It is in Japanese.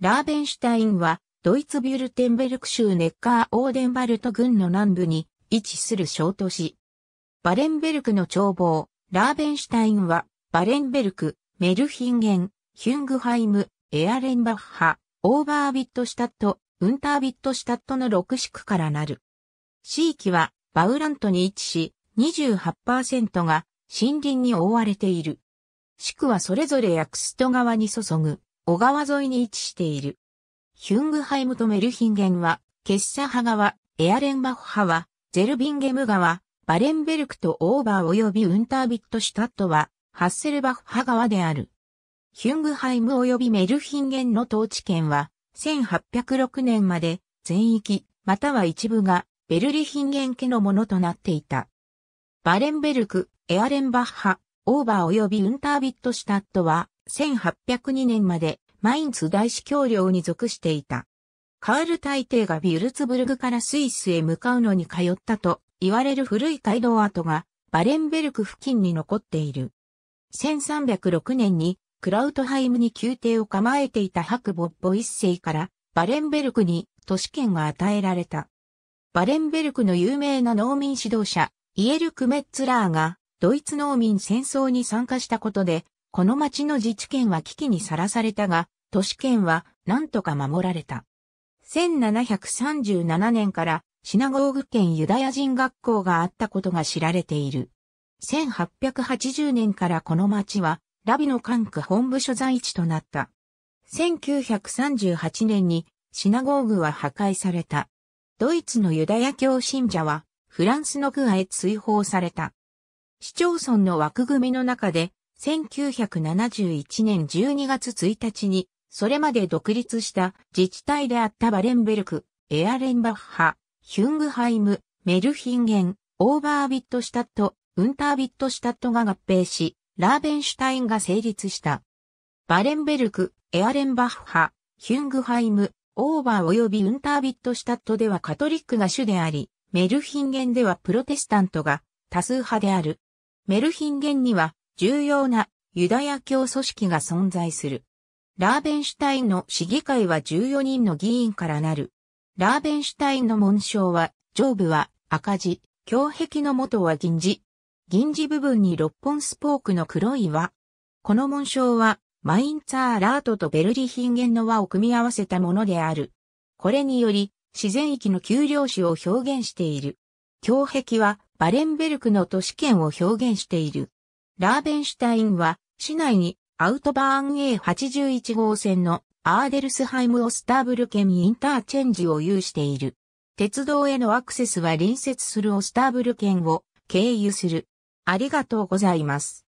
ラーベンシュタインは、ドイツビュルテンベルク州ネッカー・オーデンバルト郡の南部に位置する小都市。バレンベルクの眺望、ラーベンシュタインは、バレンベルク、メルヒンゲン、ヒュングハイム、エアレンバッハ、オーバービットシュタット、ウンタービットシュタットの6市区からなる。地域は、バウラントに位置し、28%が森林に覆われている。市区はそれぞれヤクスト川に注ぐ。小川沿いに位置している。ヒュングハイムとメルヒンゲンは、ケッシャハ川、エアレンバッハは、ゼルビンゲム川、バレンベルクとオーバー及びウンタービットシュタットは、ハッセルバッハ川である。ヒュングハイム及びメルヒンゲンの統治権は、1806年まで全域、または一部がベルリヒンゲン家のものとなっていた。バレンベルク、エアレンバッハ、オーバー及びウンタービットシュタットは、1802年までマインツ大司教領に属していた。カール大帝がビュルツブルグからスイスへ向かうのに通ったと言われる古い街道跡がバレンベルク付近に残っている。1306年にクラウトハイムに宮廷を構えていた白ボッボ一世からバレンベルクに都市圏が与えられた。バレンベルクの有名な農民指導者、イエル・クメッツラーが、ドイツ農民戦争に参加したことで、この町の自治権は危機にさらされたが、都市権は何とか守られた。1737年からシナゴーグ県ユダヤ人学校があったことが知られている。1880年からこの町はラビの管区本部所在地となった。1938年にシナゴーグは破壊された。ドイツのユダヤ教信者はフランスのグアへ追放された。市町村の枠組みの中で1971年12月1日に、それまで独立した自治体であったバレンベルク、エアレンバッハ、ヒュングハイム、メルヒンゲン、オーバービットシュタット、ウンタービットシュタットが合併し、ラーベンシュタインが成立した。バレンベルク、エアレンバッハ、ヒュングハイム、オーバー及びウンタービットシュタットではカトリックが主であり、メルヒンゲンではプロテスタントが多数派である。メルヒンゲンには重要なユダヤ教組織が存在する。ラーベンシュタインの市議会は14人の議員からなる。ラーベンシュタインの紋章は、上部は赤字、胸壁の元は銀字。銀字部分に六本スポークの黒い輪。この紋章は、マインツァーラートとベルリヒンゲンの輪を組み合わせたものである。これにより、自然域の丘陵史を表現している。胸壁は、バレンベルクの都市圏を表現している。ラーベンシュタインは、市内にアウトバーン A81 号線のアーデルスハイム・オスターブルケンインターチェンジを有している。鉄道へのアクセスは隣接するオスターブルケンを経由する。ありがとうございます。